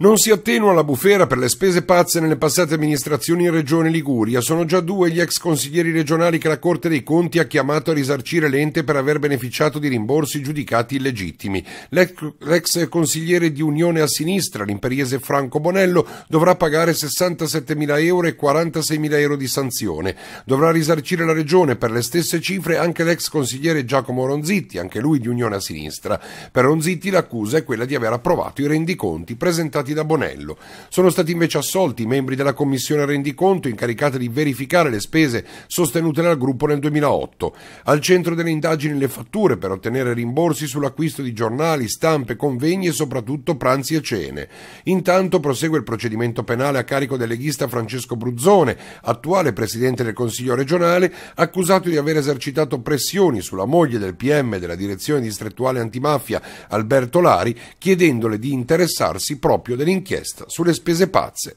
Non si attenua la bufera per le spese pazze nelle passate amministrazioni in Regione Liguria. Sono già due gli ex consiglieri regionali che la Corte dei Conti ha chiamato a risarcire l'ente per aver beneficiato di rimborsi giudicati illegittimi. L'ex consigliere di Unione a Sinistra, l'imperiese Franco Bonello, dovrà pagare 67.000 euro e 46.000 euro di sanzione. Dovrà risarcire la Regione per le stesse cifre anche l'ex consigliere Giacomo Ronzitti, anche lui di Unione a Sinistra. Per Ronzitti l'accusa è quella di aver approvato i rendiconti presentati effettuati da Bonello. Sono stati invece assolti i membri della commissione rendiconto incaricata di verificare le spese sostenute dal gruppo nel 2008. Al centro delle indagini le fatture per ottenere rimborsi sull'acquisto di giornali, stampe, convegni e soprattutto pranzi e cene. Intanto prosegue il procedimento penale a carico del leghista Francesco Bruzzone, attuale presidente del Consiglio regionale, accusato di aver esercitato pressioni sulla moglie del PM della direzione distrettuale antimafia Alberto Lari, chiedendole di interessarsi proprio dell'inchiesta sulle spese pazze